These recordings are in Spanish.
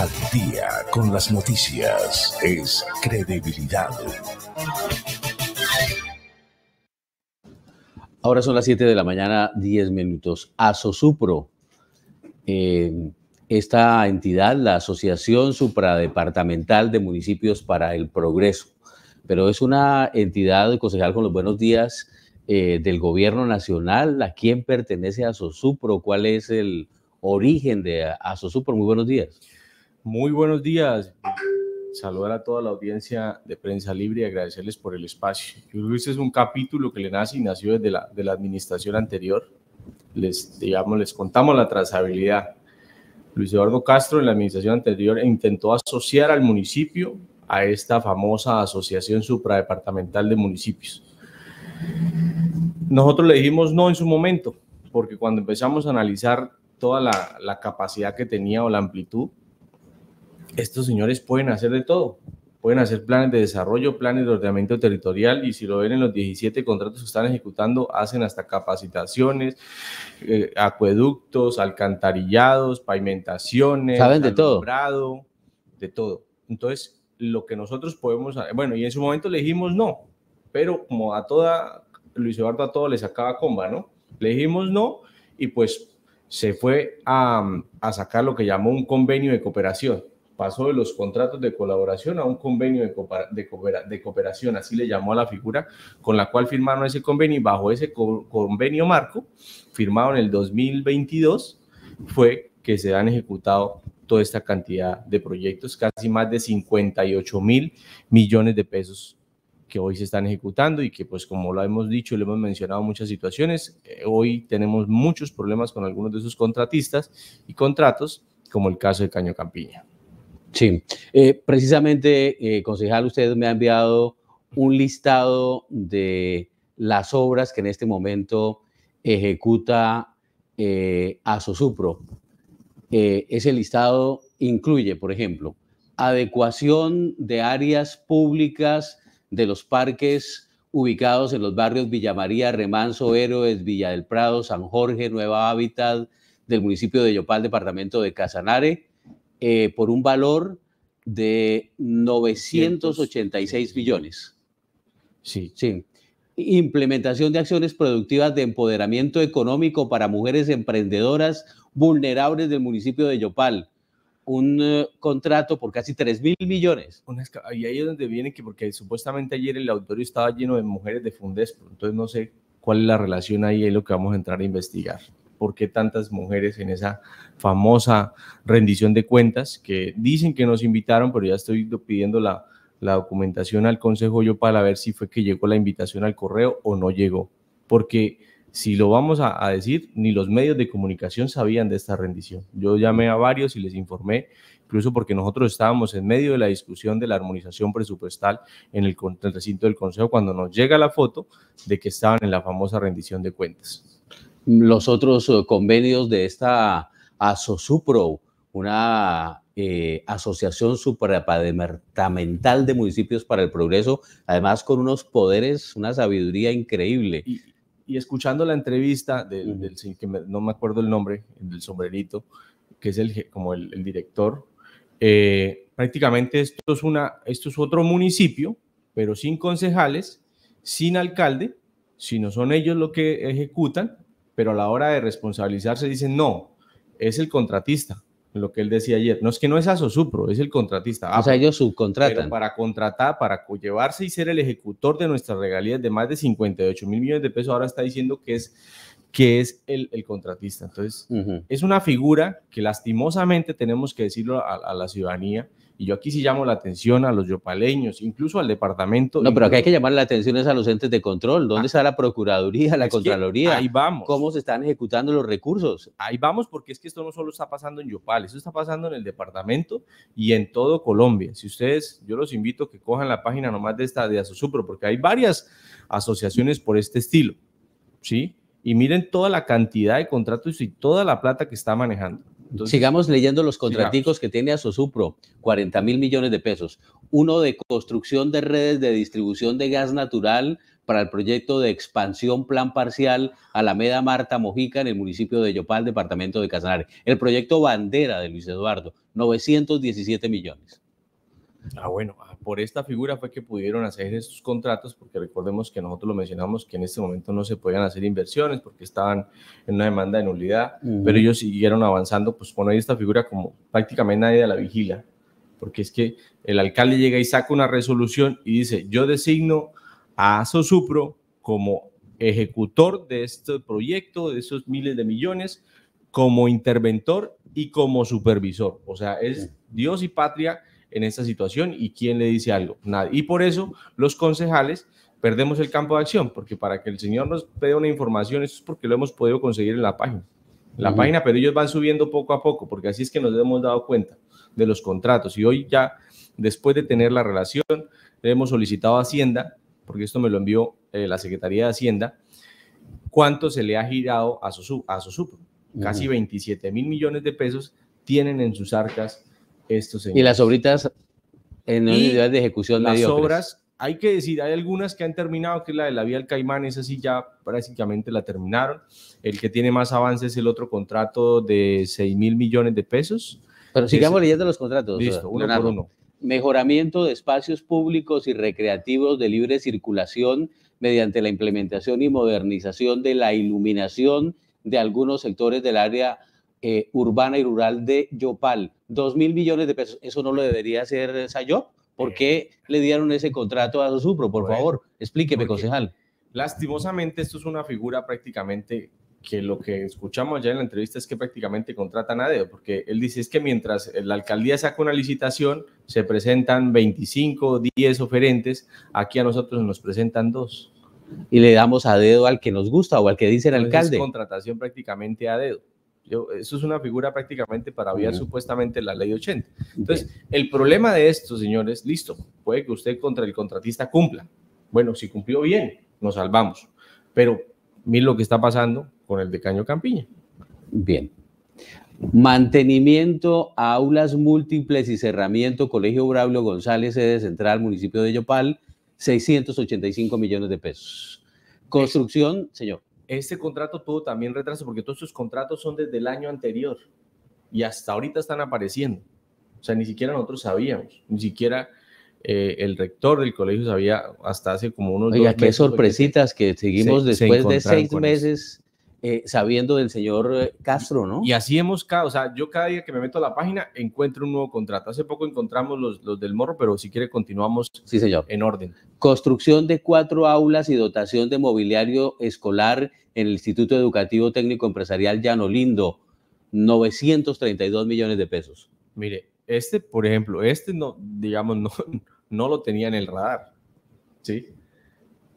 Al día con las noticias es credibilidad. Ahora son las 7 de la mañana, 10 minutos. ASOSUPRO, eh, esta entidad, la Asociación Supradepartamental de Municipios para el Progreso, pero es una entidad, concejal, con los buenos días eh, del gobierno nacional. ¿A quién pertenece ASOSUPRO? ¿Cuál es el origen de ASOSUPRO? Muy buenos días. Muy buenos días. Saludar a toda la audiencia de Prensa Libre y agradecerles por el espacio. Luis este es un capítulo que le nace y nació desde la, de la administración anterior. Les, digamos, les contamos la trazabilidad. Luis Eduardo Castro en la administración anterior intentó asociar al municipio a esta famosa asociación supradepartamental de municipios. Nosotros le dijimos no en su momento, porque cuando empezamos a analizar toda la, la capacidad que tenía o la amplitud, estos señores pueden hacer de todo. Pueden hacer planes de desarrollo, planes de ordenamiento territorial y si lo ven en los 17 contratos que están ejecutando, hacen hasta capacitaciones, eh, acueductos, alcantarillados, pavimentaciones, saben de todo. De todo. Entonces, lo que nosotros podemos, bueno, y en su momento le dijimos no, pero como a toda, Luis Eduardo a todo le sacaba comba, ¿no? Le dijimos no y pues se fue a, a sacar lo que llamó un convenio de cooperación pasó de los contratos de colaboración a un convenio de, cooperación, así le llamó a la figura con la cual firmaron ese convenio y bajo ese convenio marco, firmado en el 2022, fue que se han ejecutado toda esta cantidad de proyectos, casi más de 58 mil millones de pesos que hoy se están ejecutando y que pues como lo hemos dicho y lo hemos mencionado muchas situaciones, eh, hoy tenemos muchos problemas con algunos de esos contratistas y contratos, como el caso de Caño Campiña. Sí, eh, precisamente, eh, concejal, usted me ha enviado un listado de las obras que en este momento ejecuta eh, Asosupro. Eh, ese listado incluye, por ejemplo, adecuación de áreas públicas de los parques ubicados en los barrios Villa María, Remanso, Héroes, Villa del Prado, San Jorge, Nueva Hábitat del municipio de Yopal, departamento de Casanare, eh, por un valor de 986 millones. Sí. Sí. Implementación de acciones productivas de empoderamiento económico para mujeres emprendedoras vulnerables del municipio de Yopal. Un eh, contrato por casi 3 mil millones. Y ahí es donde viene que, porque supuestamente ayer el auditorio estaba lleno de mujeres de Fundespro. entonces no sé cuál es la relación ahí, es lo que vamos a entrar a investigar por qué tantas mujeres en esa famosa rendición de cuentas que dicen que nos invitaron, pero ya estoy pidiendo la, documentación al Consejo yo para ver si fue que llegó la invitación al correo o no llegó. Porque si lo vamos a, decir, ni los medios de comunicación sabían de esta rendición. Yo llamé a varios y les informé, incluso porque nosotros estábamos en medio de la discusión de la armonización presupuestal en el recinto del Consejo cuando nos llega la foto de que estaban en la famosa rendición de cuentas los otros eh, convenios de esta ASOSUPRO, una eh, asociación supradepartamental de municipios para el progreso, además con unos poderes, una sabiduría increíble. Y, escuchando la entrevista del, que no me acuerdo el nombre, del sombrerito, que es el, como el, director, eh, prácticamente esto es, una, esto es otro municipio, pero sin concejales, sin alcalde, sino son ellos los que ejecutan pero a la hora de responsabilizarse dicen, no, es el contratista, lo que él decía ayer. No es que no es Asosupro, es el contratista. Ah, o sea, ellos subcontratan. Pero para contratar, para llevarse y ser el ejecutor de nuestras regalías de más de 58 mil millones de pesos, ahora está diciendo que es que es el, contratista. Entonces, es una figura que lastimosamente tenemos que decirlo a la ciudadanía, y yo aquí sí llamo la atención a los yopaleños, incluso al departamento. No, pero aquí hay que llamar la atención es a los entes de control. ¿Dónde ah. está la Procuraduría, la Contraloría? Ahí vamos. ¿Cómo se están ejecutando los recursos? Ahí vamos, porque es que esto no solo está pasando en Yopal, esto está pasando en el departamento y en todo Colombia. Si ustedes, yo los invito a que cojan la página nomás de esta de Asosupro, porque hay varias asociaciones por este estilo. ¿Sí? Y miren toda la cantidad de contratos y toda la plata que está manejando. Sigamos leyendo los contraticos que tiene Azosupro, 40 mil millones de pesos. Uno de construcción de redes de distribución de gas natural para el proyecto de expansión plan parcial Alameda Marta Mojica en el municipio de Yopal, departamento de Casanare. El proyecto bandera de Luis Eduardo, 917 millones. Ah, bueno, por esta figura fue que pudieron hacer esos contratos, porque recordemos que nosotros lo mencionamos que en este momento no se podían hacer inversiones porque estaban en una demanda de nulidad, pero ellos siguieron avanzando, pues con esta figura como prácticamente nadie la vigila, porque es que el alcalde llega y saca una resolución y dice, yo designo a Sosupro como ejecutor de este proyecto, de esos miles de millones, como interventor y como supervisor. O sea, es Dios y patria en esta situación y quién le dice algo. Nadie. Y por eso los concejales perdemos el campo de acción, porque para que el señor nos dé una información, eso es porque lo hemos podido conseguir en la página. la página, pero ellos van subiendo poco a poco, porque así es que nos hemos dado cuenta de los contratos. Y hoy ya, después de tener la relación, le hemos solicitado a Hacienda, porque esto me lo envió eh, la Secretaría de Hacienda, cuánto se le ha girado a su a Casi 27 mil millones de pesos tienen en sus arcas y las obritas en unidades de ejecución Las obras, hay que decir, hay algunas que han terminado, que es la de la vía del Caimán, esa sí ya prácticamente la terminaron. El que tiene más avance es el otro contrato de 6 mil millones de pesos. Pero sigamos leyendo los contratos. Mejoramiento de espacios públicos y recreativos de libre circulación mediante la implementación y modernización de la iluminación de algunos sectores del área eh, urbana y rural de Yopal. Dos mil millones de pesos, eso no lo debería hacer eh, Sayop. ¿Por eh. qué le dieron ese contrato a Supro? Por favor, explíqueme, concejal. Lastimosamente, esto es una figura prácticamente que lo que escuchamos ya en la entrevista es que prácticamente contratan a dedo, porque él dice es que mientras la alcaldía saca una licitación, se presentan 25, 10 oferentes, aquí a nosotros nos presentan dos. Y le damos a dedo al que nos gusta o al que dice el alcalde. Es contratación prácticamente a dedo eso es una figura prácticamente para aviar supuestamente la ley 80. Entonces, el problema de esto, señores, listo, puede que usted contra el contratista cumpla. Bueno, si cumplió bien, nos salvamos. Pero mire lo que está pasando con el de Caño Campiña. Bien. Mantenimiento, aulas múltiples y cerramiento, Colegio Braulio González, sede central, municipio de Yopal, 685 millones de pesos. Construcción, señor. Este contrato tuvo también retraso porque todos sus contratos son desde el año anterior y hasta ahorita están apareciendo. O sea, ni siquiera nosotros sabíamos, ni siquiera eh, el rector del colegio sabía hasta hace como unos Oiga, qué sorpresitas que seguimos después de seis meses eh, sabiendo del señor eh, Castro, ¿no? Y, así hemos, o sea, yo cada día que me meto a la página encuentro un nuevo contrato. Hace poco encontramos los, los del Morro, pero si quiere continuamos sí, señor. en orden. Construcción de cuatro aulas y dotación de mobiliario escolar en el Instituto Educativo Técnico Empresarial Llano Lindo, 932 millones de pesos. Mire, este, por ejemplo, este no, digamos, no, lo tenía en el radar, ¿sí?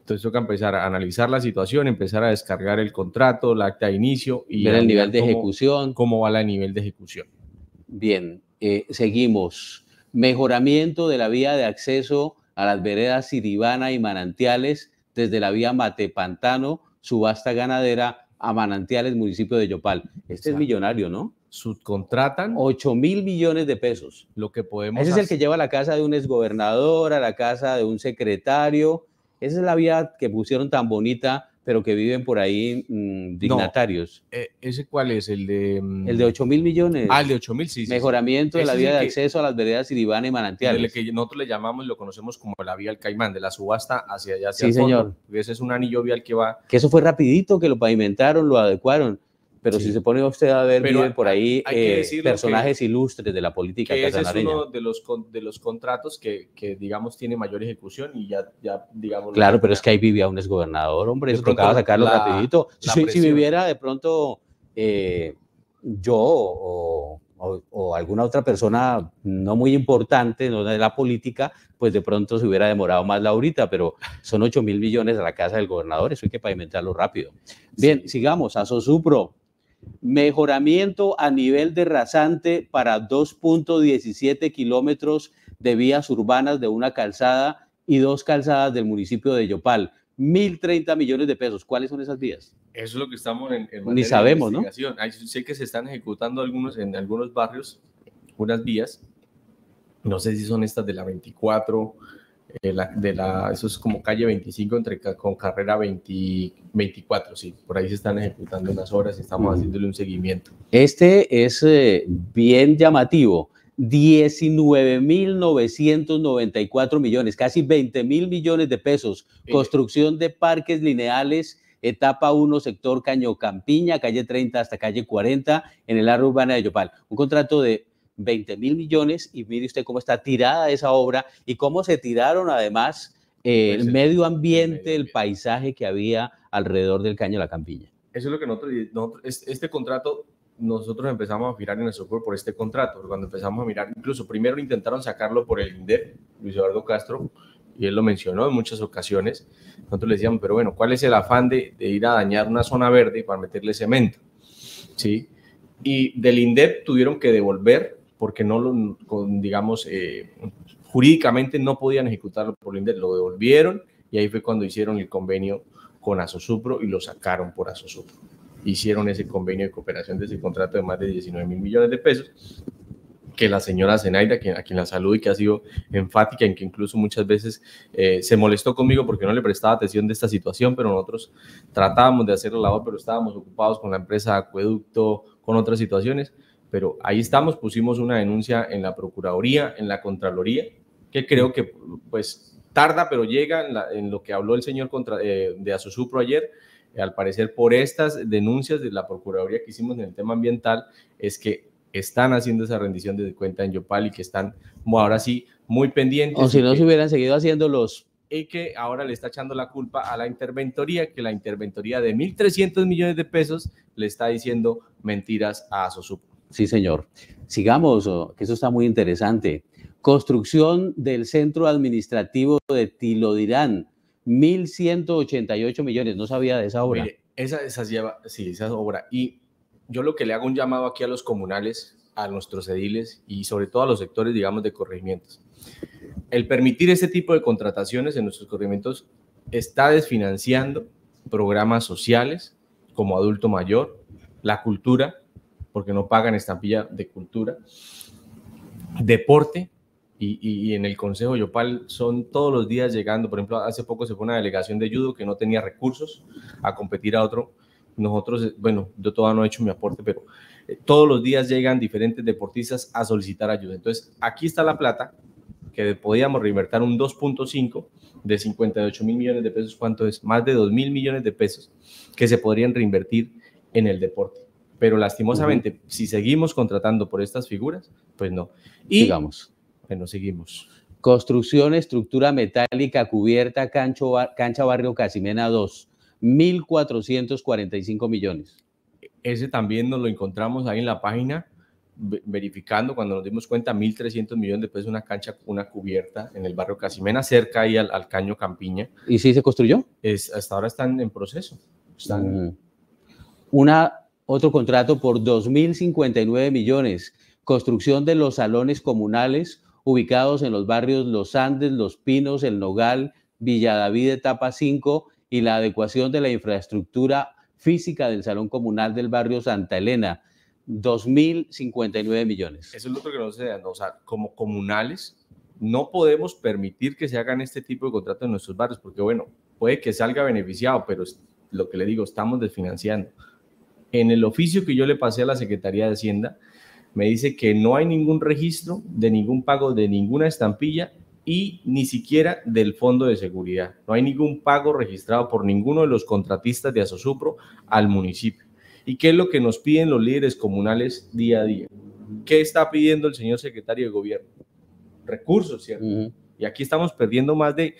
Entonces toca empezar a analizar la situación, empezar a descargar el contrato, el acta de inicio y ver el nivel de ejecución. Cómo va el nivel de ejecución. Bien, eh, seguimos. Mejoramiento de la vía de acceso a las veredas Siribana y Manantiales desde la vía Matepantano subasta ganadera a Manantiales, municipio de Yopal. Este es millonario, ¿no? Subcontratan. 8 mil millones de pesos. Lo que podemos. Ese es el que lleva a la casa de un exgobernador, a la casa de un secretario. Esa es la vía que pusieron tan bonita pero que viven por ahí mm, dignatarios. Eh, ¿Ese cuál es? El de... Mm? El de 8 mil millones. Ah, el de 8 mil, sí, Mejoramiento de la vía de acceso a las veredas Siribana y manantiales. El que nosotros le llamamos, lo conocemos como la vía al Caimán, de la subasta hacia allá, hacia sí, señor. Ese es un anillo vial que va... Que eso fue rapidito, que lo pavimentaron, lo adecuaron. Pero si se pone usted a ver por ahí eh, personajes ilustres de la política que ese es uno de los, de los contratos que, digamos, tiene mayor ejecución y ya, ya digamos... Claro, pero es que ahí vivía un exgobernador, hombre, eso tocaba sacarlo rapidito. si, viviera de pronto eh, yo o, alguna otra persona no muy importante no de la política, pues de pronto se hubiera demorado más la ahorita, pero son 8 mil millones de la casa del gobernador, eso hay que pavimentarlo rápido. Bien, sigamos, a Sosupro mejoramiento a nivel de rasante para 2.17 kilómetros de vías urbanas de una calzada y dos calzadas del municipio de Yopal. 1.030 millones de pesos. ¿Cuáles son esas vías? Eso es lo que estamos en, Ni sabemos, ¿no? sé que se están ejecutando algunos en algunos barrios, unas vías. No sé si son estas de la 24, de la, eso es como calle 25 entre, con carrera 24, sí, por ahí se están ejecutando unas obras y estamos haciéndole un seguimiento. Este es eh, bien llamativo. mil 19.994 millones, casi 20 mil millones de pesos. Eh. Construcción de parques lineales, etapa 1, sector Caño Campiña, calle 30 hasta calle 40, en el área urbana de Yopal. Un contrato de 20 mil millones y mire usted cómo está tirada esa obra y cómo se tiraron además eh, pues el, medio ambiente, el, paisaje que había alrededor del caño de la Campiña. Eso es lo que nosotros, este contrato, nosotros empezamos a mirar en el software por este contrato, cuando empezamos a mirar, incluso primero intentaron sacarlo por el INDEP, Luis Eduardo Castro, y él lo mencionó en muchas ocasiones, nosotros le decíamos, pero bueno, ¿cuál es el afán de, ir a dañar una zona verde para meterle cemento? ¿Sí? Y del INDEP tuvieron que devolver porque no lo, digamos, eh, jurídicamente no podían ejecutarlo por Linder, lo devolvieron y ahí fue cuando hicieron el convenio con Asosupro y lo sacaron por Asosupro. Hicieron ese convenio de cooperación de ese contrato de más de 19 mil millones de pesos que la señora Zenaida, a quien la saludo y que ha sido enfática, en que incluso muchas veces eh, se molestó conmigo porque no le prestaba atención de esta situación, pero nosotros tratábamos de hacer la labor, pero estábamos ocupados con la empresa Acueducto, con otras situaciones pero ahí estamos, pusimos una denuncia en la Procuraduría, en la Contraloría, que creo que pues tarda, pero llega en, lo que habló el señor contra, eh, de Asusupro ayer, eh, al parecer por estas denuncias de la Procuraduría que hicimos en el tema ambiental, es que están haciendo esa rendición de cuenta en Yopal y que están ahora sí muy pendientes. O si no se hubieran seguido haciendo Y que ahora le está echando la culpa a la interventoría, que la interventoría de 1.300 millones de pesos le está diciendo mentiras a Asusupro. Sí, señor. Sigamos, oh, que eso está muy interesante. Construcción del centro administrativo de Tilodirán, 1.188 millones. No sabía de esa obra. Mire, esa, esa sí, esa obra. Y yo lo que le hago un llamado aquí a los comunales, a nuestros ediles y sobre todo a los sectores, digamos, de corregimientos. El permitir ese tipo de contrataciones en nuestros corregimientos está desfinanciando programas sociales como adulto mayor, la cultura porque no pagan estampilla de cultura, deporte, y, en el Consejo Yopal son todos los días llegando, por ejemplo, hace poco se fue una delegación de judo que no tenía recursos a competir a otro. Nosotros, eh, bueno, yo todavía no he hecho mi aporte, pero eh, todos los días llegan diferentes deportistas a solicitar ayuda. Entonces, aquí está la plata que podíamos reinvertir un 2.5 de 58 mil millones de pesos, ¿cuánto es? Más de 2 mil millones de pesos que se podrían reinvertir en el deporte. Pero lastimosamente, si seguimos contratando por estas figuras, pues no. Y, sigamos. Bueno, seguimos. Construcción, estructura metálica cubierta, cancha barrio Casimena 2, 1.445 millones. Ese también nos lo encontramos ahí en la página, verificando cuando nos dimos cuenta, 1.300 millones de una cancha, una cubierta en el barrio Casimena, cerca ahí al, caño Campiña. ¿Y si se construyó? Es, hasta ahora están en proceso. Están... Una otro contrato por 2.059 millones, construcción de los salones comunales ubicados en los barrios Los Andes, Los Pinos, El Nogal, Villadavid, etapa 5 y la adecuación de la infraestructura física del Salón Comunal del barrio Santa Elena. 2.059 millones. Eso es lo que no se O sea, como comunales, no podemos permitir que se hagan este tipo de contratos en nuestros barrios, porque bueno, puede que salga beneficiado, pero lo que le digo, estamos desfinanciando en el oficio que yo le pasé a la Secretaría de Hacienda, me dice que no hay ningún registro de ningún pago de ninguna estampilla y ni siquiera del fondo de seguridad. No hay ningún pago registrado por ninguno de los contratistas de Asosupro al municipio. ¿Y qué es lo que nos piden los líderes comunales día a día? ¿Qué está pidiendo el señor secretario de gobierno? Recursos, ¿cierto? Y aquí estamos perdiendo más de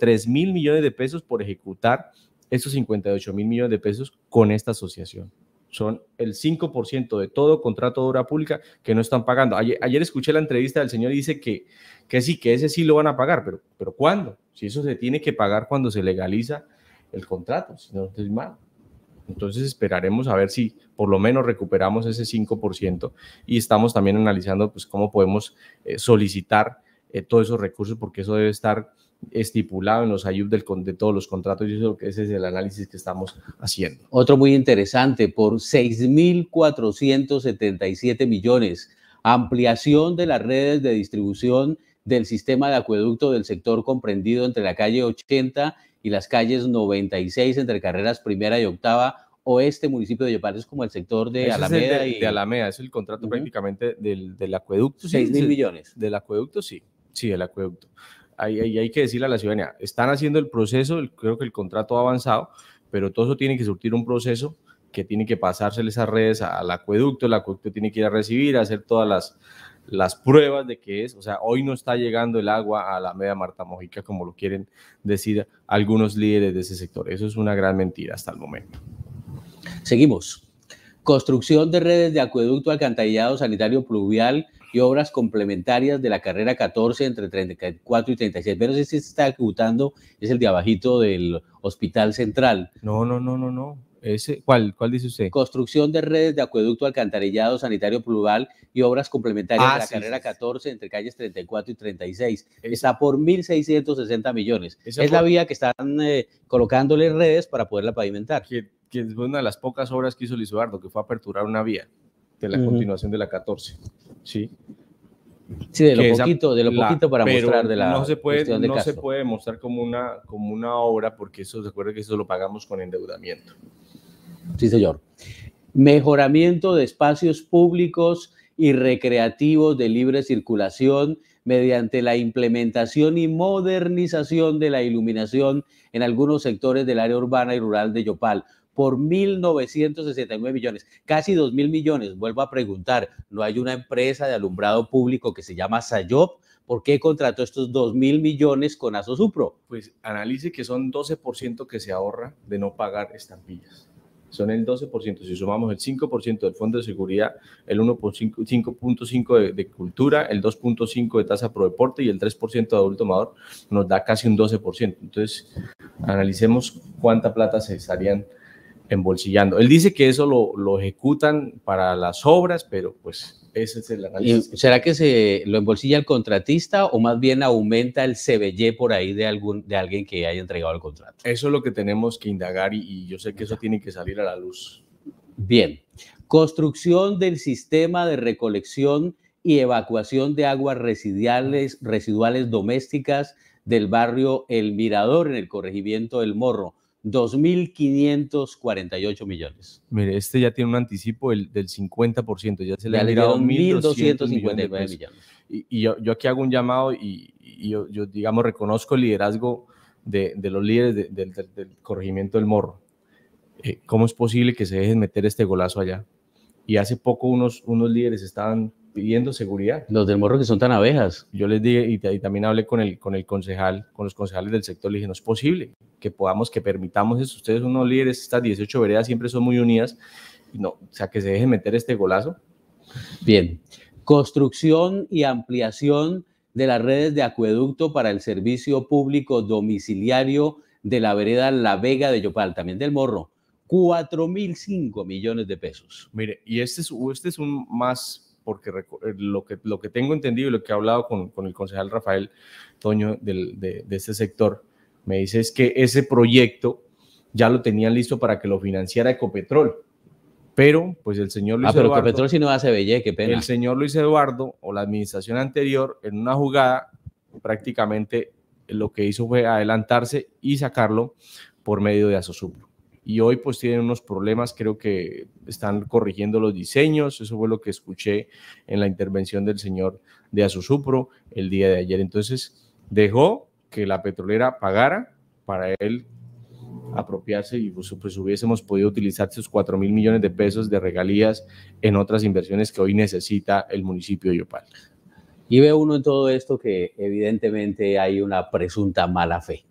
3 mil millones de pesos por ejecutar esos 58 mil millones de pesos con esta asociación son el 5% de todo contrato de obra pública que no están pagando. Ayer, escuché la entrevista del señor y dice que, que sí, que ese sí lo van a pagar, pero, pero ¿cuándo? Si eso se tiene que pagar cuando se legaliza el contrato, si no mal. Entonces esperaremos a ver si por lo menos recuperamos ese 5% y estamos también analizando pues cómo podemos eh, solicitar eh, todos esos recursos porque eso debe estar estipulado en los ayub del, de todos los contratos y eso, ese es el análisis que estamos haciendo. Otro muy interesante, por 6.477 millones, ampliación de las redes de distribución del sistema de acueducto del sector comprendido entre la calle 80 y las calles 96 entre carreras primera y octava o este municipio de Yopal es como el sector de Alameda. Alameda, es el contrato prácticamente del, acueducto. 6 mil millones. Del acueducto, sí. Sí, el acueducto hay, hay, que decirle a la ciudadanía, están haciendo el proceso, creo que el contrato ha avanzado, pero todo eso tiene que surtir un proceso que tiene que pasársele esas redes al acueducto, el acueducto tiene que ir a recibir, hacer todas las, pruebas de que es, o sea, hoy no está llegando el agua a la media Marta como lo quieren decir algunos líderes de ese sector. Eso es una gran mentira hasta el momento. Seguimos. Construcción de redes de acueducto, alcantarillado sanitario pluvial y obras complementarias de la carrera 14 entre 34 y 36. Pero ese se está ejecutando es el de abajito del Hospital Central. No, no, no, no, no. Ese, ¿cuál, ¿Cuál dice usted? Construcción de redes de acueducto, alcantarillado, sanitario plural y obras complementarias ah, de la carrera 14 entre calles 34 y 36. está por 1.660 millones. Es la vía que están eh, colocándole redes para poderla pavimentar. Que, que, es una de las pocas obras que hizo Luis que fue aperturar una vía de la continuación de la 14. Sí. Sí, de lo poquito, de lo poquito para mostrar de la no se puede, no se puede mostrar como una, como una obra porque eso, acuerda que eso lo pagamos con endeudamiento. Sí, señor. Mejoramiento de espacios públicos y recreativos de libre circulación mediante la implementación y modernización de la iluminación en algunos sectores del área urbana y rural de Yopal por 1.969 millones, casi 2.000 millones. Vuelvo a preguntar, ¿no hay una empresa de alumbrado público que se llama Sayop? ¿Por qué contrató estos 2.000 millones con Asosupro? Pues analice que son 12% que se ahorra de no pagar estampillas. Son el 12%, si sumamos el 5% del Fondo de Seguridad, el 1.5% de, de cultura, el 2.5% de tasa pro deporte y el 3% de adulto Amador, nos da casi un 12%. Entonces, analicemos cuánta plata se estarían embolsillando. Él dice que eso lo, ejecutan para las obras, pero pues ese es el análisis. ¿Será que se lo embolsilla el contratista o más bien aumenta el CBY por ahí de, algún, de alguien que haya entregado el contrato? Eso es lo que tenemos que indagar y, yo sé que eso tiene que salir a la luz. Bien, construcción del sistema de recolección y evacuación de aguas residuales, residuales domésticas del barrio El Mirador en el corregimiento del Morro. 2.548 millones. Mire, este ya tiene un anticipo del, del 50%, ya se le, ha han mil 1.259 millones. Y, yo, aquí hago un llamado y, yo, digamos, reconozco el liderazgo de, los líderes del, corregimiento del morro. Eh, ¿Cómo es posible que se dejen meter este golazo allá? Y hace poco unos, unos líderes estaban pidiendo seguridad. Los del morro que son tan abejas. Yo les dije, y, también hablé con el, con el concejal, con los concejales del sector, le dije, no es posible que podamos, que permitamos eso. Ustedes son unos líderes, estas 18 veredas siempre son muy unidas. No, o sea, que se dejen meter este golazo. Bien. Construcción y ampliación de las redes de acueducto para el servicio público domiciliario de la vereda La Vega de Yopal, también del Morro. 4.005 millones de pesos. Mire, y este es este un más porque eh, lo que, lo que tengo entendido y lo que he hablado con, el concejal Rafael Toño de, este sector, me dice es que ese proyecto ya lo tenían listo para que lo financiara Ecopetrol. Pero, pues el señor Luis ah, Eduardo. si no hace qué pena. El señor Luis Eduardo o la administración anterior, en una jugada, prácticamente lo que hizo fue adelantarse y sacarlo por medio de Asosupro y hoy pues tienen unos problemas, creo que están corrigiendo los diseños, eso fue lo que escuché en la intervención del señor de Azuzupro el día de ayer. Entonces dejó que la petrolera pagara para él apropiarse y pues, pues hubiésemos podido utilizar esos 4 mil millones de pesos de regalías en otras inversiones que hoy necesita el municipio de Yopal. Y ve uno en todo esto que evidentemente hay una presunta mala fe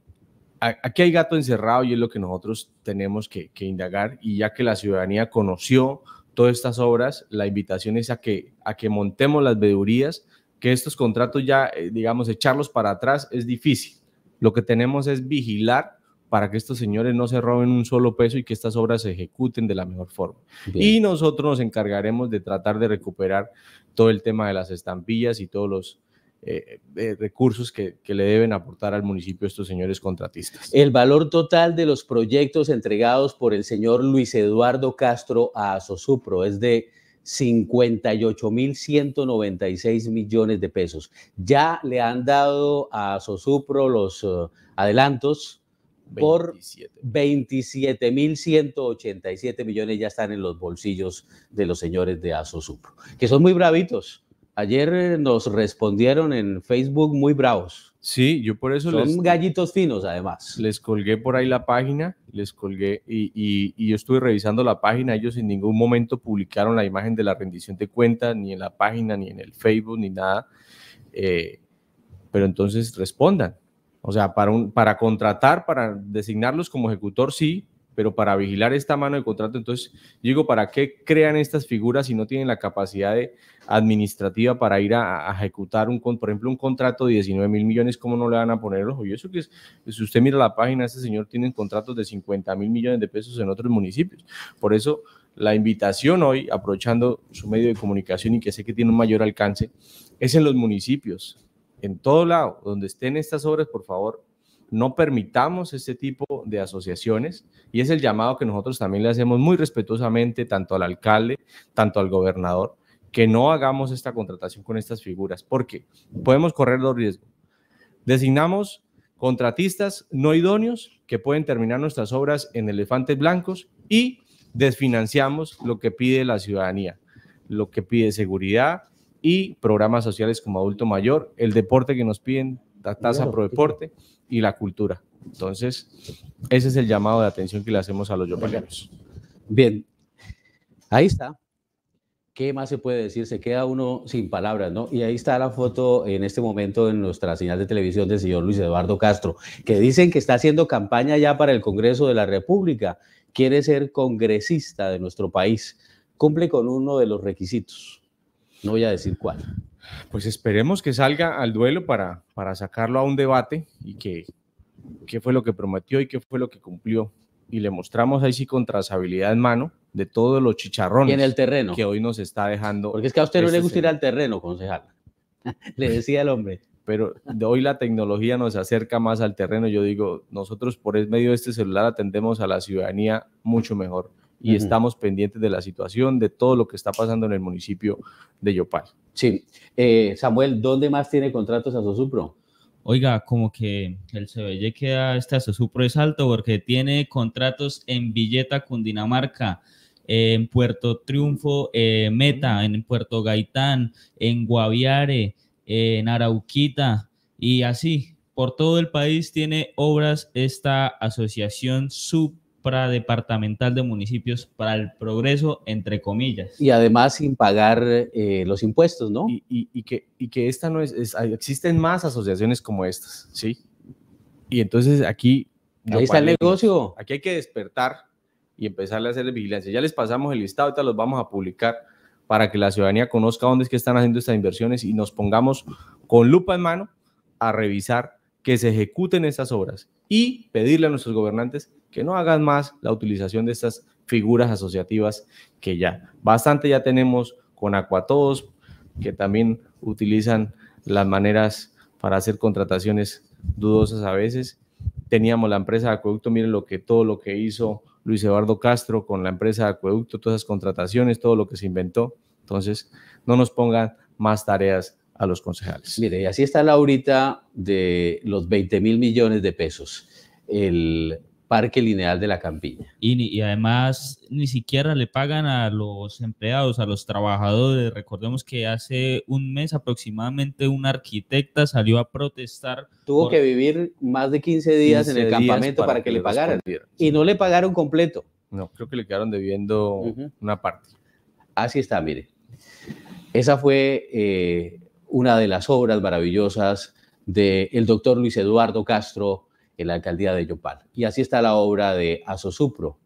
aquí hay gato encerrado y es lo que nosotros tenemos que, indagar y ya que la ciudadanía conoció todas estas obras, la invitación es a que, a que montemos las vedurías, que estos contratos ya, eh, digamos, echarlos para atrás es difícil. Lo que tenemos es vigilar para que estos señores no se roben un solo peso y que estas obras se ejecuten de la mejor forma. Y nosotros nos encargaremos de tratar de recuperar todo el tema de las estampillas y todos los, eh, eh, eh, recursos que, le deben aportar al municipio estos señores contratistas. El valor total de los proyectos entregados por el señor Luis Eduardo Castro a Sosupro es de 58.196 millones de pesos. Ya le han dado a Sosupro los adelantos por 27.187 millones ya están en los bolsillos de los señores de Azosupro, que son muy bravitos Ayer eh, nos respondieron en Facebook muy bravos. Sí, yo por eso Son gallitos finos, además. Les colgué por ahí la página, les colgué y, yo estuve revisando la página. Ellos en ningún momento publicaron la imagen de la rendición de cuentas, ni en la página, ni en el Facebook, ni nada. Eh, pero entonces respondan. O sea, para, un, para contratar, para designarlos como ejecutor, sí, pero para vigilar esta mano de contrato, entonces digo, ¿para qué crean estas figuras si no tienen la capacidad de administrativa para ir a, ejecutar, un, por ejemplo, un contrato de 19 mil millones, ¿cómo no le van a poner el ojo? Y eso que es, pues, si usted mira la página, ese señor tiene contratos de 50 mil millones de pesos en otros municipios. Por eso la invitación hoy, aprovechando su medio de comunicación y que sé que tiene un mayor alcance, es en los municipios, en todo lado, donde estén estas obras, por favor, no permitamos este tipo de asociaciones y es el llamado que nosotros también le hacemos muy respetuosamente tanto al alcalde, tanto al gobernador, que no hagamos esta contratación con estas figuras, porque podemos correr los riesgos. Designamos contratistas no idóneos que pueden terminar nuestras obras en elefantes blancos y desfinanciamos lo que pide la ciudadanía, lo que pide seguridad y programas sociales como adulto mayor, el deporte que nos piden, la tasa pro deporte y la cultura. Entonces, ese es el llamado de atención que le hacemos a los yopanes. Bien, ahí está. ¿Qué más se puede decir? Se queda uno sin palabras, ¿no? Y ahí está la foto en este momento en nuestra señal de televisión del señor Luis Eduardo Castro, que dicen que está haciendo campaña ya para el Congreso de la República. Quiere ser congresista de nuestro país. Cumple con uno de los requisitos. No voy a decir cuál. Pues esperemos que salga al duelo para, para sacarlo a un debate y que qué fue lo que prometió y qué fue lo que cumplió. Y le mostramos ahí sí con trazabilidad en mano de todos los chicharrones. en el terreno. Que hoy nos está dejando. Porque es que a usted no le gusta ir al terreno, concejal. le decía el hombre. Pero hoy la tecnología nos acerca más al terreno. Yo digo, nosotros por medio de este celular atendemos a la ciudadanía mucho mejor y estamos pendientes de la situación, de todo lo que está pasando en el municipio de Yopal. Sí. Eh, Samuel, ¿dónde más tiene contratos a Sosupro? Oiga, como que el CBL que este a Sosupro es alto porque tiene contratos en Villeta, Cundinamarca, en Puerto Triunfo, eh, Meta, en Puerto Gaitán, en Guaviare, en Arauquita y así. Por todo el país tiene obras esta asociación supradepartamental de municipios para el progreso, entre comillas. Y además sin pagar eh, los impuestos, ¿no? Y, que, que esta no es, es, existen más asociaciones como estas, ¿sí? Y entonces aquí... Ahí está el negocio. Aquí hay que despertar y empezarle a hacer vigilancia. Ya les pasamos el listado, ahorita los vamos a publicar para que la ciudadanía conozca dónde es que están haciendo estas inversiones y nos pongamos con lupa en mano a revisar que se ejecuten estas obras y pedirle a nuestros gobernantes que no hagan más la utilización de estas figuras asociativas que ya bastante ya tenemos con Acuatodos, que también utilizan las maneras para hacer contrataciones dudosas a veces. Teníamos la empresa de acueducto, miren lo que todo lo que hizo Luis Eduardo Castro con la empresa acueducto, todas esas contrataciones, todo lo que se inventó. Entonces, no nos pongan más tareas a los concejales. Mire, y así está la ahorita de los 20 mil millones de pesos. El, Parque Lineal de la Campiña. Y, y, además ni siquiera le pagan a los empleados, a los trabajadores. Recordemos que hace un mes aproximadamente una arquitecta salió a protestar. Tuvo que vivir más de 15 días en el campamento para, que, le pagaran. Y no le pagaron completo. No, creo que le quedaron debiendo una parte. Así está, mire. Esa fue eh, una de las obras maravillosas del doctor Luis Eduardo Castro en la alcaldía de Yopal. Y así está la obra de Asosupro,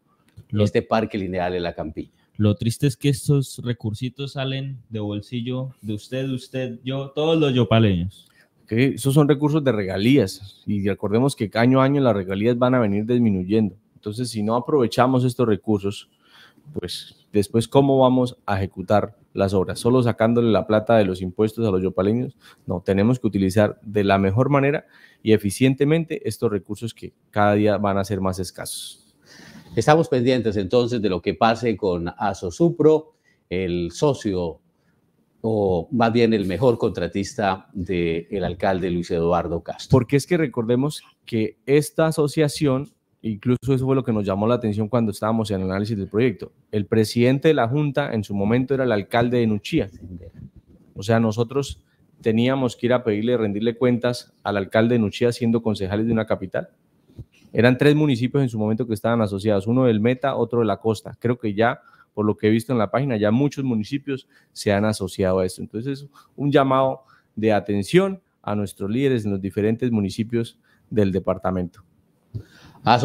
este parque lineal en la campiña. Lo triste es que estos recursitos salen de bolsillo de usted, usted, yo, todos los yopaleños. que esos son recursos de regalías y recordemos que año año las regalías van a venir disminuyendo. Entonces, si no aprovechamos estos recursos, pues después cómo vamos a ejecutar las obras, solo sacándole la plata de los impuestos a los yopaleños. No, tenemos que utilizar de la mejor manera y eficientemente estos recursos que cada día van a ser más escasos. Estamos pendientes entonces de lo que pase con Asosupro, el socio o más bien el mejor contratista del alcalde Luis Eduardo Castro. Porque es que recordemos que esta asociación Incluso eso fue lo que nos llamó la atención cuando estábamos en el análisis del proyecto. El presidente de la Junta en su momento era el alcalde de Nuchía. O sea, nosotros teníamos que ir a pedirle, rendirle cuentas al alcalde de Nuchía siendo concejales de una capital. Eran tres municipios en su momento que estaban asociados, uno del Meta, otro de la costa. Creo que ya, por lo que he visto en la página, ya muchos municipios se han asociado a esto. Entonces, es un llamado de atención a nuestros líderes en los diferentes municipios del departamento.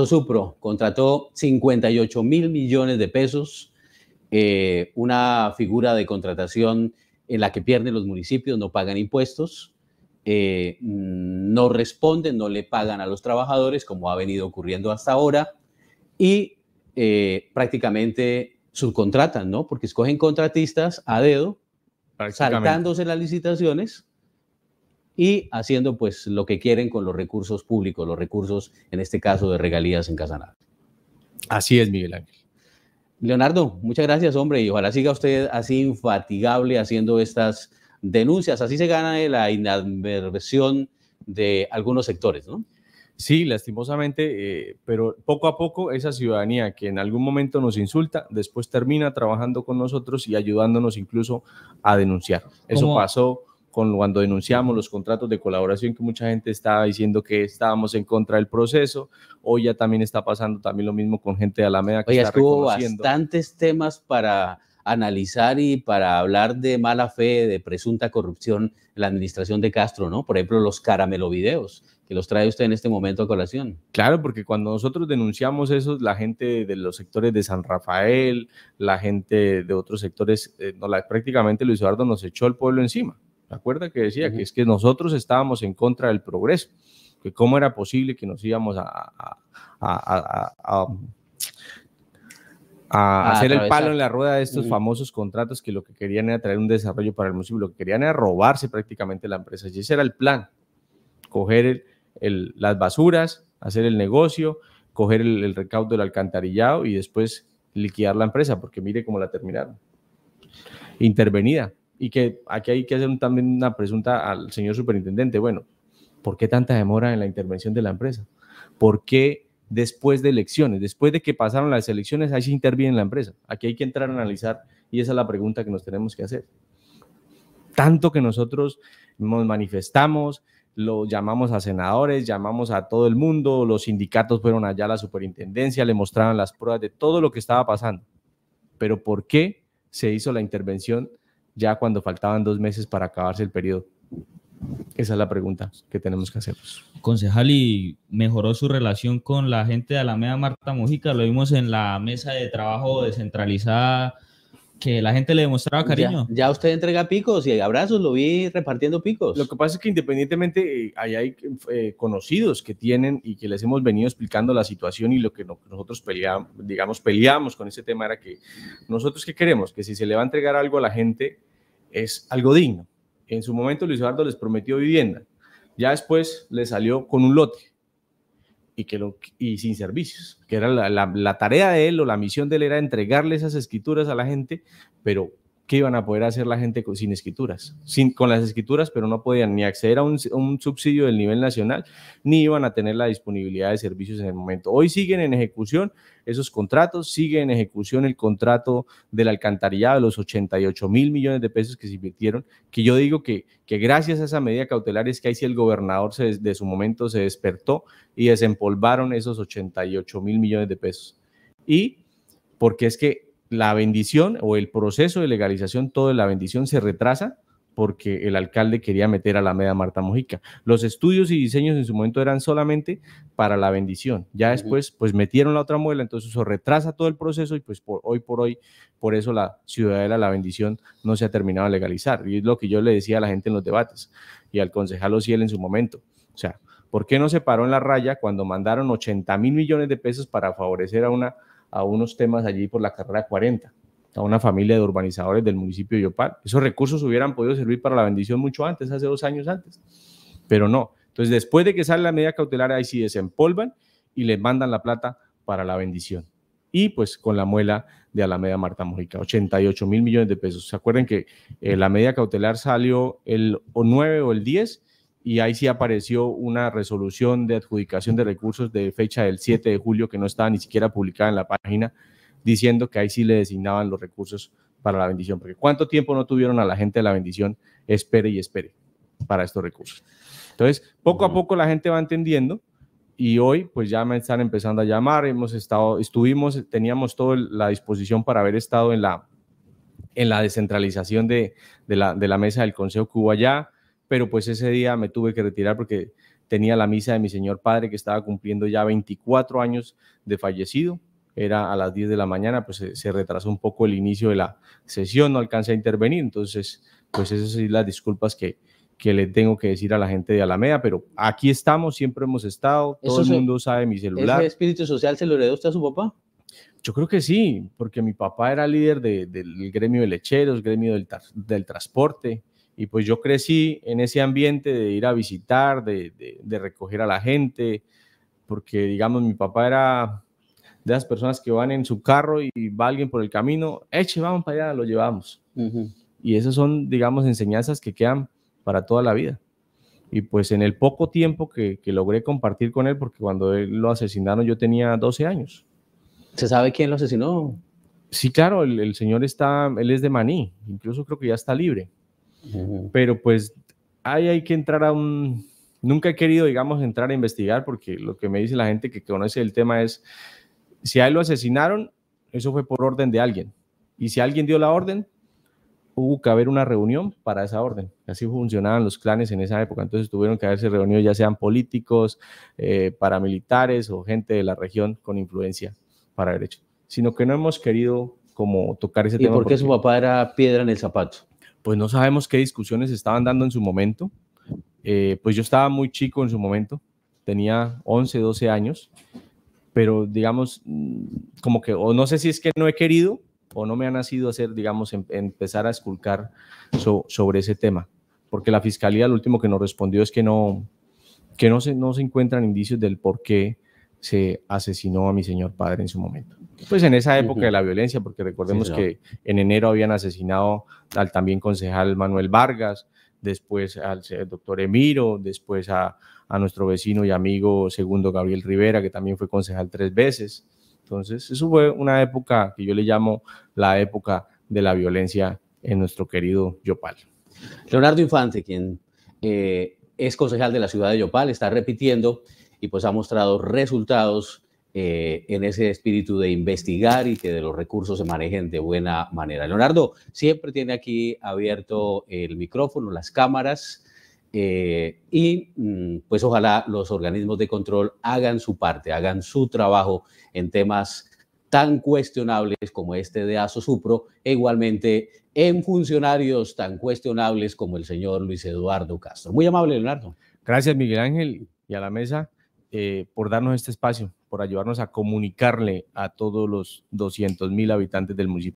Supro contrató 58 mil millones de pesos, eh, una figura de contratación en la que pierden los municipios, no pagan impuestos, eh, no responden, no le pagan a los trabajadores, como ha venido ocurriendo hasta ahora, y eh, prácticamente subcontratan, ¿no? Porque escogen contratistas a dedo, saltándose las licitaciones y haciendo pues lo que quieren con los recursos públicos, los recursos en este caso de regalías en Casanare. Así es, Miguel Ángel. Leonardo, muchas gracias, hombre, y ojalá siga usted así infatigable haciendo estas denuncias. Así se gana la inadversión de algunos sectores, ¿no? Sí, lastimosamente, eh, pero poco a poco esa ciudadanía que en algún momento nos insulta, después termina trabajando con nosotros y ayudándonos incluso a denunciar. Eso pasó cuando denunciamos los contratos de colaboración que mucha gente estaba diciendo que estábamos en contra del proceso. Hoy ya también está pasando también lo mismo con gente de Alameda. Que Oye, estuvo bastantes temas para analizar y para hablar de mala fe, de presunta corrupción en la administración de Castro, ¿no? Por ejemplo, los caramelo videos que los trae usted en este momento a colación. Claro, porque cuando nosotros denunciamos eso, la gente de los sectores de San Rafael, la gente de otros sectores, eh, prácticamente Luis Eduardo nos echó el pueblo encima acuerdas que decía que es que nosotros estábamos en contra del progreso, que cómo era posible que nos íbamos a, a, a, hacer el palo en la rueda de estos famosos contratos que lo que querían era traer un desarrollo para el municipio, lo que querían era robarse prácticamente la empresa. Y ese era el plan, coger las basuras, hacer el negocio, coger el, recaudo del alcantarillado y después liquidar la empresa, porque mire cómo la terminaron. Intervenida y que aquí hay que hacer también una pregunta al señor superintendente. Bueno, ¿por qué tanta demora en la intervención de la empresa? ¿Por qué después de elecciones, después de que pasaron las elecciones, ahí se interviene la empresa? Aquí hay que entrar a analizar y esa es la pregunta que nos tenemos que hacer. Tanto que nosotros nos manifestamos, lo llamamos a senadores, llamamos a todo el mundo, los sindicatos fueron allá a la superintendencia, le mostraron las pruebas de todo lo que estaba pasando. Pero ¿por qué se hizo la intervención ya cuando faltaban dos meses para acabarse el periodo? Esa es la pregunta que tenemos que hacernos. Concejal, y mejoró su relación con la gente de Alameda Marta Mujica? lo vimos en la mesa de trabajo descentralizada que la gente le demostraba cariño. Ya, usted entrega picos y abrazos, lo vi repartiendo picos. Lo que pasa es que independientemente eh, hay, eh, conocidos que tienen y que les hemos venido explicando la situación y lo que nosotros peleamos, digamos, peleamos con ese tema era que nosotros qué queremos, que si se le va a entregar algo a la gente es algo digno. En su momento Luis Eduardo les prometió vivienda, ya después le salió con un lote y, que lo, y sin servicios, que era la, la tarea de él o la misión de él era entregarle esas escrituras a la gente, pero que iban a poder hacer la gente sin escrituras? Sin, con las escrituras, pero no podían ni acceder a un, subsidio del nivel nacional, ni iban a tener la disponibilidad de servicios en el momento. Hoy siguen en ejecución esos contratos, sigue en ejecución el contrato del alcantarillado de los 88 mil millones de pesos que se invirtieron, que yo digo que, que gracias a esa medida cautelar es que ahí si el gobernador de su momento se despertó y desempolvaron esos 88 mil millones de pesos. Y porque es que la bendición o el proceso de legalización, todo la bendición se retrasa porque el alcalde quería meter a la Meda Marta Mojica. Los estudios y diseños en su momento eran solamente para la bendición. Ya después, pues metieron la otra muela, entonces eso retrasa todo el proceso y pues por hoy por hoy, por eso la ciudadela La Bendición no se ha terminado de legalizar. Y es lo que yo le decía a la gente en los debates y al concejal Ociel en su momento. O sea, ¿por qué no se paró en la raya cuando mandaron 80 mil millones de pesos para favorecer a una a unos temas allí por la carrera 40, a una familia de urbanizadores del municipio de Yopal. Esos recursos hubieran podido servir para la bendición mucho antes, hace dos años antes, pero no. Entonces, después de que sale la medida cautelar, ahí sí desempolvan y les mandan la plata para la bendición. Y pues con la muela de Alameda Marta Mojica, 88 mil millones de pesos. ¿Se acuerdan que eh, la medida cautelar salió el 9 o el 10? y ahí sí apareció una resolución de adjudicación de recursos de fecha del 7 de julio que no estaba ni siquiera publicada en la página, diciendo que ahí sí le designaban los recursos para la bendición. Porque ¿cuánto tiempo no tuvieron a la gente de la bendición? Espere y espere para estos recursos. Entonces, poco a poco la gente va entendiendo y hoy pues ya me están empezando a llamar, hemos estado, estuvimos, teníamos toda la disposición para haber estado en la, en la descentralización de, de, la, de la mesa del Consejo Cuba allá, pero pues ese día me tuve que retirar porque tenía la misa de mi señor padre que estaba cumpliendo ya 24 años de fallecido. Era a las 10 de la mañana, pues se, retrasó un poco el inicio de la sesión, no alcancé a intervenir. Entonces, pues esas son las disculpas que, que le tengo que decir a la gente de Alameda, pero aquí estamos, siempre hemos estado, todo el mundo sabe mi celular. ¿Ese espíritu social se lo heredó usted a su papá? Yo creo que sí, porque mi papá era líder del gremio de lecheros, gremio del, del transporte, y pues yo crecí en ese ambiente de ir a visitar, de, recoger a la gente, porque digamos mi papá era de las personas que van en su carro y va alguien por el camino, eche, vamos para allá, lo llevamos. Y esas son, digamos, enseñanzas que quedan para toda la vida. Y pues en el poco tiempo que, logré compartir con él, porque cuando él lo asesinaron yo tenía 12 años. ¿Se sabe quién lo asesinó? Sí, claro, el señor está, él es de Maní, incluso creo que ya está libre. Pero pues ahí hay que entrar a un... Nunca he querido, digamos, entrar a investigar porque lo que me dice la gente que conoce el tema es, si a él lo asesinaron, eso fue por orden de alguien. Y si alguien dio la orden, hubo que haber una reunión para esa orden. Así funcionaban los clanes en esa época. Entonces tuvieron que haberse reunido ya sean políticos, eh, paramilitares o gente de la región con influencia para derecho. Sino que no hemos querido como tocar ese tema. ¿Y por qué porque... su papá era piedra en el zapato? pues no sabemos qué discusiones estaban dando en su momento. Eh, pues yo estaba muy chico en su momento, tenía 11, 12 años, pero digamos, mm, como que, o no sé si es que no he querido o no me ha nacido hacer, digamos, em, empezar a esculcar sobre ese tema, porque la fiscalía lo último que nos respondió es que no, que no se, no se encuentran indicios del por qué se asesinó a mi señor padre en su momento. Pues en esa época de la violencia, porque recordemos que en enero habían asesinado al también concejal Manuel Vargas, después al doctor Emiro, después a, nuestro vecino y amigo segundo Gabriel Rivera, que también fue concejal tres veces. Entonces, eso fue una época que yo le llamo la época de la violencia en nuestro querido Yopal. Leonardo Infante, quien eh, es concejal de la ciudad de Yopal, está repitiendo y pues ha mostrado resultados eh, en ese espíritu de investigar y que de los recursos se manejen de buena manera. Leonardo, siempre tiene aquí abierto el micrófono, las cámaras. Eh, y mm, pues ojalá los organismos de control hagan su parte, hagan su trabajo en temas tan cuestionables como este de Asosupro Supro, e igualmente en funcionarios tan cuestionables como el señor Luis Eduardo Castro. Muy amable, Leonardo. Gracias, Miguel Ángel, y a la mesa. Eh, por darnos este espacio, por ayudarnos a comunicarle a todos los 200 mil habitantes del municipio.